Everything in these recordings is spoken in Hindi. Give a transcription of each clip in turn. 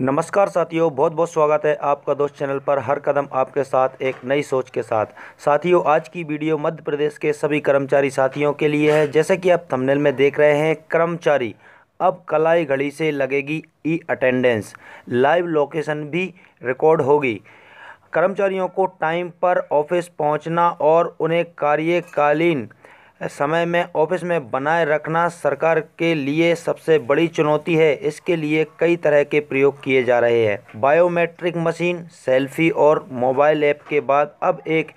नमस्कार साथियों बहुत बहुत स्वागत है आपका दोस्त चैनल पर हर कदम आपके साथ एक नई सोच के साथ साथियों आज की वीडियो मध्य प्रदेश के सभी कर्मचारी साथियों के लिए है जैसे कि आप थंबनेल में देख रहे हैं कर्मचारी अब कलाई घड़ी से लगेगी ई अटेंडेंस लाइव लोकेशन भी रिकॉर्ड होगी कर्मचारियों को टाइम पर ऑफिस पहुंचना और उन्हें कार्यकालीन समय में ऑफिस में बनाए रखना सरकार के लिए सबसे बड़ी चुनौती है इसके लिए कई तरह के प्रयोग किए जा रहे हैं बायोमेट्रिक मशीन सेल्फी और मोबाइल ऐप के बाद अब एक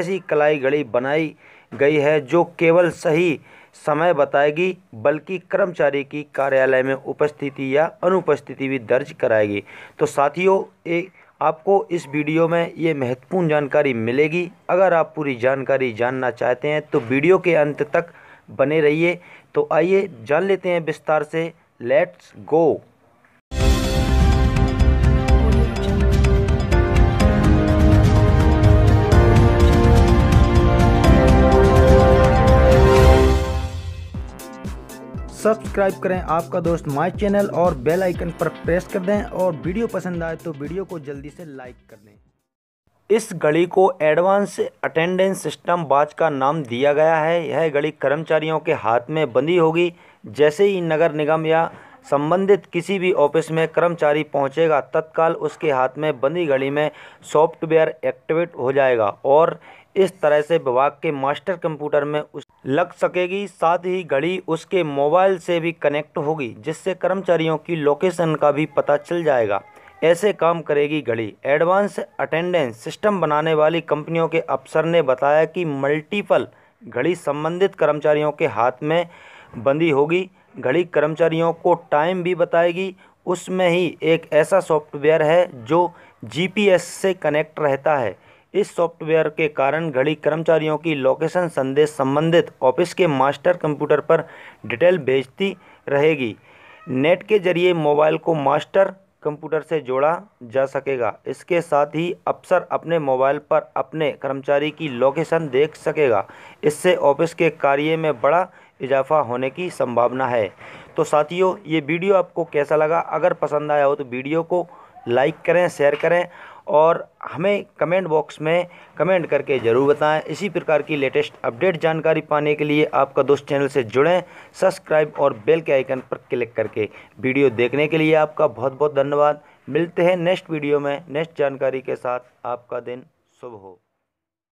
ऐसी कलाई घड़ी बनाई गई है जो केवल सही समय बताएगी बल्कि कर्मचारी की कार्यालय में उपस्थिति या अनुपस्थिति भी दर्ज कराएगी तो साथियों एक आपको इस वीडियो में ये महत्वपूर्ण जानकारी मिलेगी अगर आप पूरी जानकारी जानना चाहते हैं तो वीडियो के अंत तक बने रहिए तो आइए जान लेते हैं विस्तार से लेट्स गो सब्सक्राइब करें आपका दोस्त माय चैनल और बेल आइकन पर प्रेस कर दें और वीडियो पसंद आए तो वीडियो को जल्दी से लाइक कर दें इस गली को एडवांस अटेंडेंस सिस्टम बाच का नाम दिया गया है यह गली कर्मचारियों के हाथ में बंदी होगी जैसे ही नगर निगम या संबंधित किसी भी ऑफिस में कर्मचारी पहुंचेगा तत्काल उसके हाथ में बंदी घड़ी में सॉफ्टवेयर एक्टिवेट हो जाएगा और इस तरह से विभाग के मास्टर कंप्यूटर में उस लग सकेगी साथ ही घड़ी उसके मोबाइल से भी कनेक्ट होगी जिससे कर्मचारियों की लोकेशन का भी पता चल जाएगा ऐसे काम करेगी घड़ी एडवांस अटेंडेंस सिस्टम बनाने वाली कंपनियों के अफसर ने बताया कि मल्टीपल घड़ी संबंधित कर्मचारियों के हाथ में बंदी होगी घड़ी कर्मचारियों को टाइम भी बताएगी उसमें ही एक ऐसा सॉफ्टवेयर है जो जीपीएस से कनेक्ट रहता है इस सॉफ्टवेयर के कारण घड़ी कर्मचारियों की लोकेशन संदेश संबंधित ऑफिस के मास्टर कंप्यूटर पर डिटेल भेजती रहेगी नेट के जरिए मोबाइल को मास्टर कंप्यूटर से जोड़ा जा सकेगा इसके साथ ही अफसर अपने मोबाइल पर अपने कर्मचारी की लोकेशन देख सकेगा इससे ऑफिस के कार्य में बड़ा इजाफा होने की संभावना है तो साथियों ये वीडियो आपको कैसा लगा अगर पसंद आया हो तो वीडियो को लाइक करें शेयर करें और हमें कमेंट बॉक्स में कमेंट करके ज़रूर बताएं इसी प्रकार की लेटेस्ट अपडेट जानकारी पाने के लिए आपका दोस्त चैनल से जुड़ें सब्सक्राइब और बेल के आइकन पर क्लिक करके वीडियो देखने के लिए आपका बहुत बहुत धन्यवाद मिलते हैं नेक्स्ट वीडियो में नेक्स्ट जानकारी के साथ आपका दिन शुभ हो